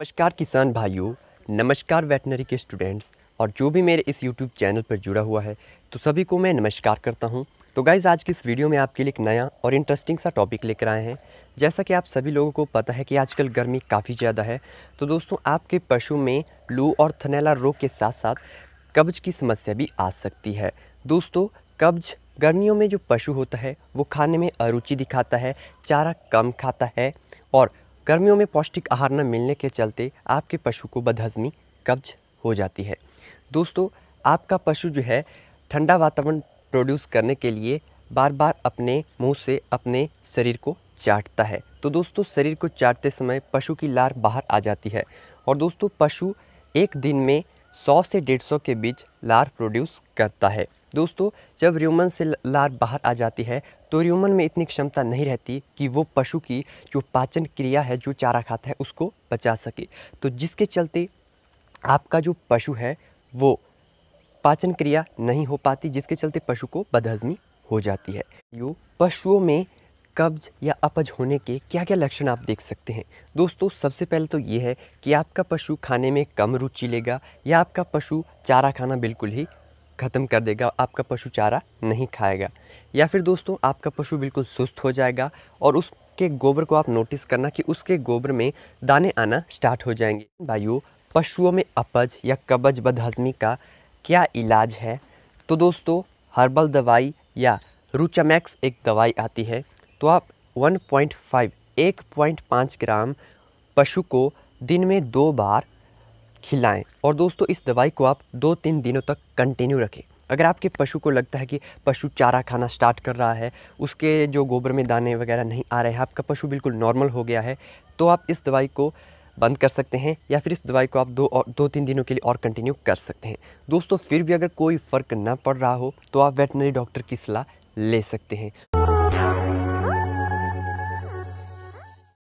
नमस्कार किसान भाइयों नमस्कार वेटनरी के स्टूडेंट्स और जो भी मेरे इस यूट्यूब चैनल पर जुड़ा हुआ है तो सभी को मैं नमस्कार करता हूं तो गाइज़ आज की इस वीडियो में आपके लिए एक नया और इंटरेस्टिंग सा टॉपिक लेकर आए हैं जैसा कि आप सभी लोगों को पता है कि आजकल गर्मी काफ़ी ज़्यादा है तो दोस्तों आपके पशु में लू और थनेला रोग के साथ साथ कब्ज की समस्या भी आ सकती है दोस्तों कब्ज गर्मियों में जो पशु होता है वो खाने में अरुचि दिखाता है चारा कम खाता है और गर्मियों में पौष्टिक आहार न मिलने के चलते आपके पशु को बदहजमी कब्ज हो जाती है दोस्तों आपका पशु जो है ठंडा वातावरण प्रोड्यूस करने के लिए बार बार अपने मुंह से अपने शरीर को चाटता है तो दोस्तों शरीर को चाटते समय पशु की लार बाहर आ जाती है और दोस्तों पशु एक दिन में 100 से 150 के बीच लार प्रोड्यूस करता है दोस्तों जब र्यूमन से लार बाहर आ जाती है तो र्यूमन में इतनी क्षमता नहीं रहती कि वो पशु की जो पाचन क्रिया है जो चारा खाता है उसको बचा सके तो जिसके चलते आपका जो पशु है वो पाचन क्रिया नहीं हो पाती जिसके चलते पशु को बदहजमी हो जाती है यो पशुओं में कब्ज या अपज होने के क्या क्या लक्षण आप देख सकते हैं दोस्तों सबसे पहले तो ये है कि आपका पशु खाने में कम रुचि लेगा या आपका पशु चारा खाना बिल्कुल ही ख़त्म कर देगा आपका पशु चारा नहीं खाएगा या फिर दोस्तों आपका पशु बिल्कुल सुस्त हो जाएगा और उसके गोबर को आप नोटिस करना कि उसके गोबर में दाने आना स्टार्ट हो जाएंगे भाइयों पशुओं में अपज या कब्ज बदहजमी का क्या इलाज है तो दोस्तों हर्बल दवाई या रूचामैक्स एक दवाई आती है तो आप 1.5 1.5 ग्राम पशु को दिन में दो बार खिलाएं और दोस्तों इस दवाई को आप दो तीन दिनों तक कंटिन्यू रखें अगर आपके पशु को लगता है कि पशु चारा खाना स्टार्ट कर रहा है उसके जो गोबर में दाने वगैरह नहीं आ रहे हैं आपका पशु बिल्कुल नॉर्मल हो गया है तो आप इस दवाई को बंद कर सकते हैं या फिर इस दवाई को आप दो और दो तीन दिनों के लिए और कंटिन्यू कर सकते हैं दोस्तों फिर भी अगर कोई फ़र्क ना पड़ रहा हो तो आप वेटनरी डॉक्टर की सलाह ले सकते हैं